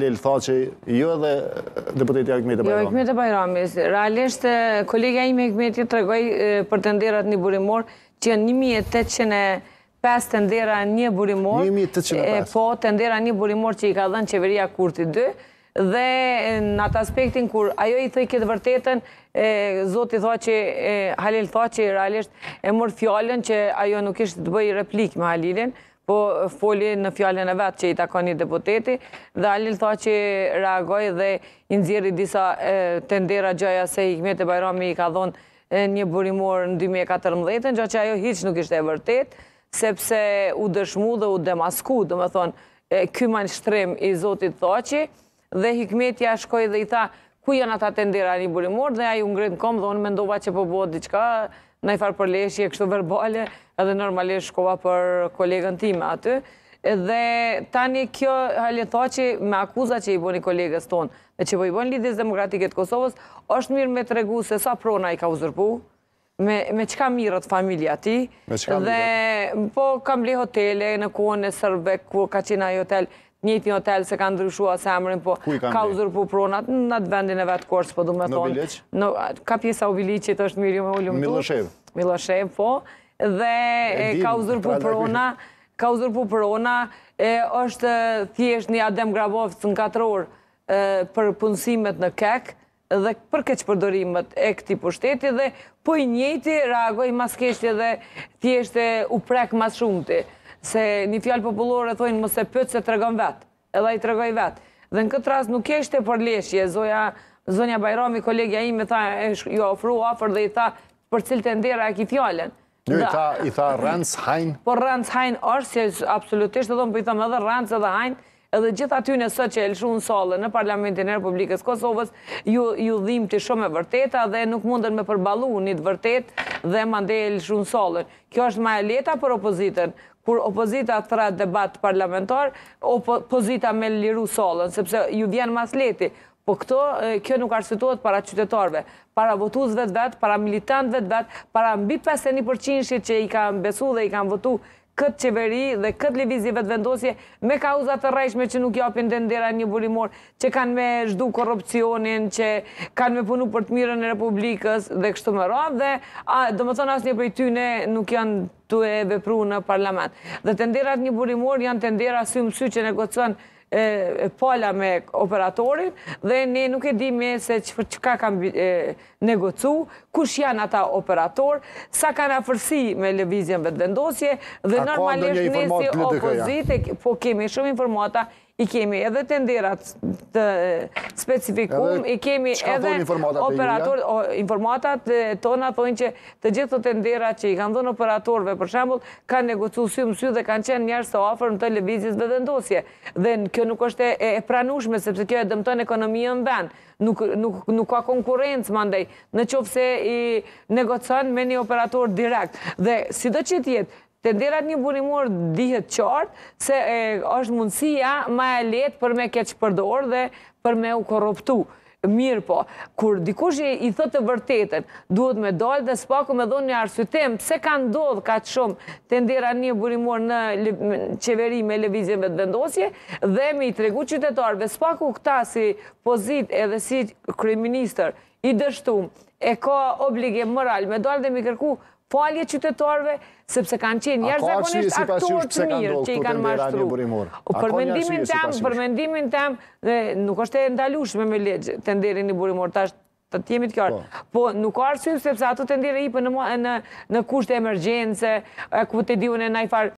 Lill tha që jo edhe deputeti Akmet jo, Bajrami. Jo, Akmet Bajrami. Realisht, kolega ime Akmet të regoj për të ndirat një burimor që janë 1805 të ndira një burimor. 1805? Po, të ndira një burimor që i ka dhenë qeveria Kurti 2 dhe në atë aspektin kur ajo i thëj këtë vërtetën Zotë i tha që Halil tha që realisht e mërë fjallën që ajo nuk ishtë të bëj replikë me Halilin po foli në fjallin e vetë që i takon një deputeti, dhe Alil tha që reagoj dhe inëziri disa tendera gjaja se Hikmet e Bajrami i ka dhonë një burimor në 2014, gja që ajo hiqë nuk ishte e vërtet, sepse u dëshmu dhe u demasku, dhe me thonë, kymanë shtrem i Zotit Thaci, dhe Hikmetja shkoj dhe i tha, ku janë ata tendera një burimor, dhe a ju ngritë në komë, dhe unë mendova që po bëhë diqka, në i farë për leshje, kështu verbale, edhe normalisht shkova për kolegën tim aty. Dhe tani kjo halje tha që me akuza që i bëni kolegës tonë, dhe që po i bëni lidhjes demokratike të Kosovës, është mirë me të regu se sa prona i ka uzërpu, me qka mirët familja ti, dhe po kam li hotele në kone sërbe, ku ka qina i hotel, njëti një hotel se ka ndryshua se emrin, po ka uzur po pronat, në atë vendin e vetë kors, po du me thonë. Në Vilic? Ka pjesa u Bilicit, është mirë ju me ullumë tu. Miloshev? Miloshev, po. Dhe ka uzur po pra, prona, ka uzur po prona, është thjesht një Adem Grabovës në katëror për punësimet në kek, dhe për keqë përdorimet e këti pushteti, dhe po i njëti reagoj maskeshti dhe thjeshte u prek mas shumëti se një fjallë popullore thojnë mos e pëtë se të regon vetë, edhe i të regoj vetë, dhe në këtë ras nuk eshte për leshje, zonja Bajrami, kolegja ime, ju ofru ofër dhe i tha, për cilë të ndera e këtë fjallën. Në i tha rëndës, hajnë? Por rëndës, hajnë, është, absolutisht, po edhe më pëtëm edhe rëndës edhe hajnë, edhe gjitha ty në sot që e në salë në Parlamentin e Republikës Kosovës, ju dhim të shumë e vërteta dhe nuk mundën me përbalu një të vërtet dhe mande e në solë. Kjo është maja leta për opozitën, kur opozita të ratë debat parlamentar, opozita me liru salën, sepse ju vjen mas leti, po këto, kjo nuk arsituat para qytetarve, para votuzve të vetë, para militantve të vetë, para mbi 51% që i kam besu dhe i kam votu, këtë qeveri dhe këtë levizive të vendosje me kauzat të rejshme që nuk japin dhe ndera një burimor, që kanë me zhdu korupcionin, që kanë me punu për të mirën e Republikës dhe kështu më rrat, dhe do më thonë asë një për i tyne nuk janë të e vepru në parlament. Dhe të ndera të një burimor janë të ndera sy që negocion pala me operatorin dhe ne nuk e dimi se qëka kam negocu, kush janë ata operator, sa kanë afërsi me levizjen vëtë vendosje dhe normalisht ne si opozite, po kemi shumë informata, i kemi edhe tenderat të specifikum, i kemi edhe operator, informatat tona thonë që të gjithë të tenderat që i kanë dhënë operatorve, për shambull, kanë negocu sy më sy dhe kanë qenë njerës të ofërën të levizis dhe dëndosje. Dhe kjo nuk është e pranushme, sepse kjo e dëmton ekonomia në vend. Nuk ka konkurencë, mandej, në qofë se i negocon me një operator direkt. Dhe, si do që tjetë, të derat një burimor dihet qartë, se është mundësia ma e letë për me keqë përdorë dhe për me u korruptu. Mirë po, kur dikush i thotë të vërtetën, duhet me dalë dhe s'paku me dhonë një arsutim, pse ka ndodhë ka të shumë të një burimor në qeveri me levizjeve të vendosje, dhe me tregu regu qytetarve, s'paku këta si pozit edhe si kryeministër i dështumë, e ka obligim moral, me dalë dhe me kërku falje qytetarve, sepse kanë qenë njerë zakonisht aktorë të mirë që i kanë mashtru. Përmendimin tem, përmendimin tem, nuk është e ndalushme me legjë po. po, të nderin i burimor, ta është të tjemi të kjarë, po nuk arë sepse ato të ndire i për në kusht e emergjense, ku të diune najfarë,